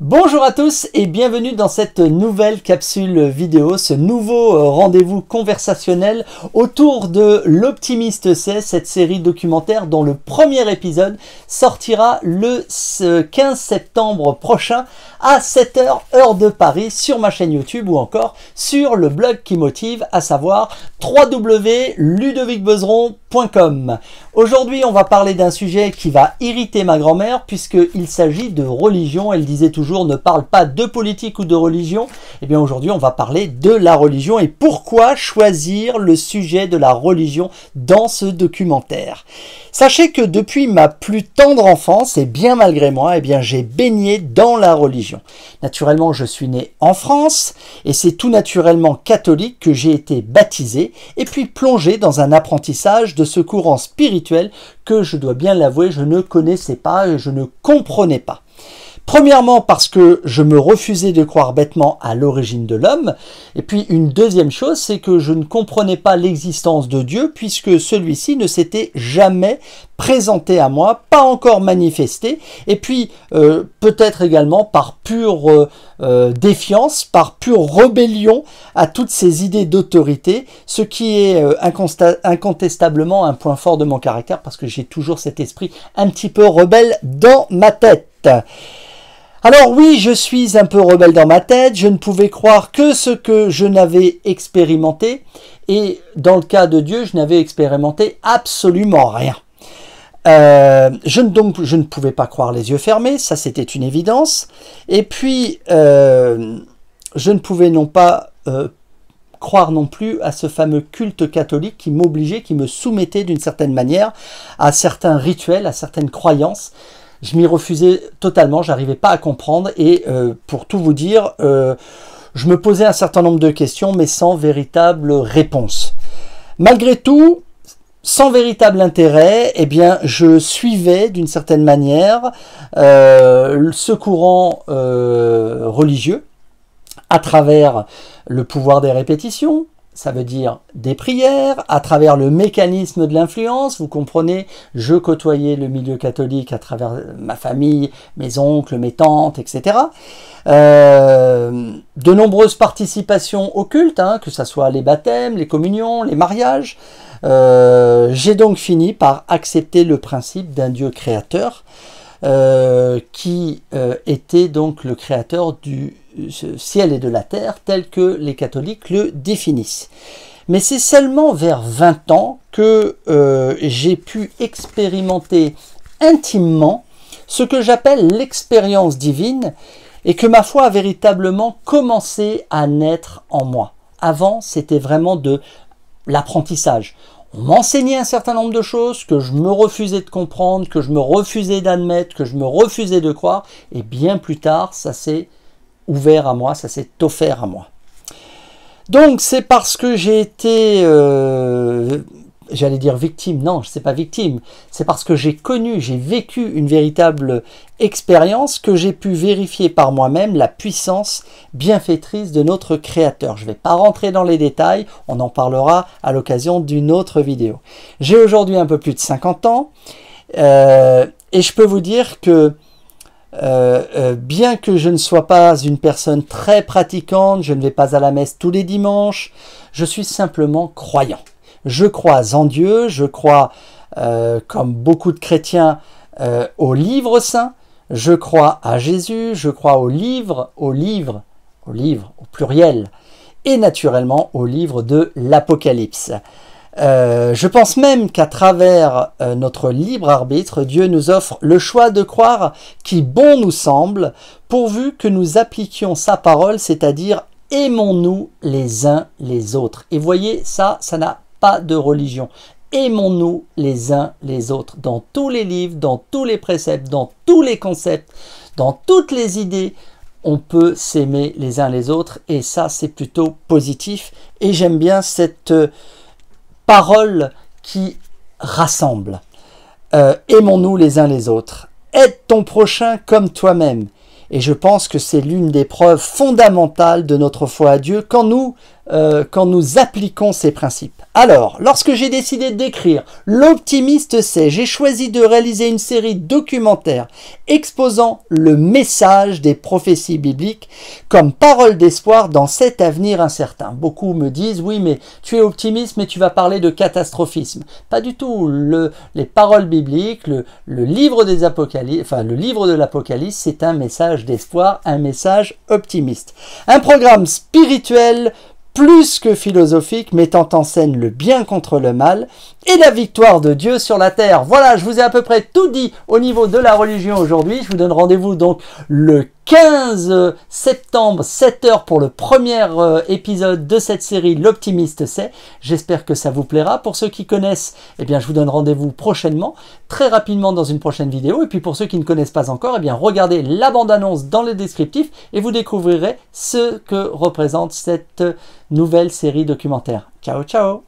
Bonjour à tous et bienvenue dans cette nouvelle capsule vidéo, ce nouveau euh, rendez-vous conversationnel autour de L'Optimiste C, cette série documentaire dont le premier épisode sortira le 15 septembre prochain à 7h heure de Paris sur ma chaîne YouTube ou encore sur le blog qui motive à savoir www.ludovicbeuzeron.com Aujourd'hui, on va parler d'un sujet qui va irriter ma grand-mère puisqu'il s'agit de religion. Elle disait toujours ne parle pas de politique ou de religion. Et eh bien aujourd'hui, on va parler de la religion et pourquoi choisir le sujet de la religion dans ce documentaire. Sachez que depuis ma plus tendre enfance et bien malgré moi, eh bien j'ai baigné dans la religion. Naturellement, je suis né en France et c'est tout naturellement catholique que j'ai été baptisé et puis plongé dans un apprentissage de ce courant spirituel que je dois bien l'avouer, je ne connaissais pas et je ne comprenais pas. Premièrement parce que je me refusais de croire bêtement à l'origine de l'homme, et puis une deuxième chose, c'est que je ne comprenais pas l'existence de Dieu puisque celui-ci ne s'était jamais présenté à moi, pas encore manifesté, et puis euh, peut-être également par pure euh, euh, défiance, par pure rébellion à toutes ces idées d'autorité, ce qui est incontestablement un point fort de mon caractère, parce que j'ai toujours cet esprit un petit peu rebelle dans ma tête. Alors oui, je suis un peu rebelle dans ma tête, je ne pouvais croire que ce que je n'avais expérimenté, et dans le cas de Dieu, je n'avais expérimenté absolument rien. Euh, je, ne, pouvais pas croire les yeux fermés, ça c'était une évidence. Et puis, euh, je ne pouvais non pas euh, croire non plus à ce fameux culte catholique qui m'obligeait, qui me soumettait d'une certaine manière à certains rituels, à certaines croyances. Je m'y refusais totalement, j'arrivais pas à comprendre et pour tout vous dire, je me posais un certain nombre de questions mais sans véritable réponse. Malgré tout, sans véritable intérêt, eh bien, je suivais d'une certaine manière euh, ce courant euh, religieux à travers le pouvoir des répétitions, ça veut dire des prières, à travers le mécanisme de l'influence, vous comprenez, je côtoyais le milieu catholique à travers euh, ma famille, mes oncles, mes tantes, etc. Euh, de nombreuses participations occultes, hein, que ce soit les baptêmes, les communions, les mariages. Euh, j'ai donc fini par accepter le principe d'un Dieu créateur. Euh, qui euh, était donc le créateur du ciel et de la terre tel que les catholiques le définissent. Mais c'est seulement vers 20 ans que euh, j'ai pu expérimenter intimement ce que j'appelle l'expérience divine et que ma foi a véritablement commencé à naître en moi. Avant, c'était vraiment de l'apprentissage on m'enseignait un certain nombre de choses que je me refusais de comprendre, que je me refusais d'admettre, que je me refusais de croire, et bien plus tard, ça s'est ouvert à moi, ça s'est offert à moi. Donc c'est parce que j'ai été euh, j'allais dire victime, non, je sais pas victime, c'est parce que j'ai connu, j'ai vécu une véritable expérience que j'ai pu vérifier par moi-même la puissance bienfaitrice de notre Créateur. Je ne vais pas rentrer dans les détails, on en parlera à l'occasion d'une autre vidéo. J'ai aujourd'hui un peu plus de 50 ans euh, et je peux vous dire que euh, euh, bien que je ne sois pas une personne très pratiquante, je ne vais pas à la messe tous les dimanches, je suis simplement croyant. Je crois en Dieu, je crois, euh, comme beaucoup de chrétiens, euh, au livre saint, je crois à Jésus, je crois au livre, au livre, au livre, au pluriel, et naturellement au livre de l'Apocalypse. Euh, je pense même qu'à travers notre libre arbitre, Dieu nous offre le choix de croire qui bon nous semble, pourvu que nous appliquions sa parole, c'est-à-dire aimons-nous les uns les autres. Et voyez, ça, ça n'a pas de religion. Aimons-nous les uns les autres dans tous les livres, dans tous les préceptes, dans tous les concepts, dans toutes les idées. On peut s'aimer les uns les autres et ça c'est plutôt positif. Et j'aime bien cette euh, parole qui rassemble. Euh, aimons-nous les uns les autres. Aide ton prochain comme toi-même. Et je pense que c'est l'une des preuves fondamentales de notre foi à Dieu quand nous, euh, quand nous appliquons ces principes. Alors, lorsque j'ai décidé d'écrire L'optimiste c'est j'ai choisi de réaliser une série documentaire exposant le message des prophéties bibliques comme parole d'espoir dans cet avenir incertain. Beaucoup me disent oui mais tu es optimiste mais tu vas parler de catastrophisme. Pas du tout. les paroles bibliques, le, livre des enfin le livre de l'Apocalypse, c'est un message d'espoir, un message optimiste. Un programme spirituel plus que philosophique, mettant en scène le bien contre le mal et la victoire de Dieu sur la terre. Voilà, je vous ai à peu près tout dit au niveau de la religion aujourd'hui. Je vous donne rendez-vous donc le 15 septembre, 7h pour le premier euh, épisode de cette série L'Optimiste c'est. J'espère que ça vous plaira. Pour ceux qui connaissent, eh bien, je vous donne rendez-vous prochainement, très rapidement dans une prochaine vidéo. Et puis pour ceux qui ne connaissent pas encore, eh bien, regardez la bande-annonce dans le descriptif et vous découvrirez ce que représente cette nouvelle série documentaire. Ciao, ciao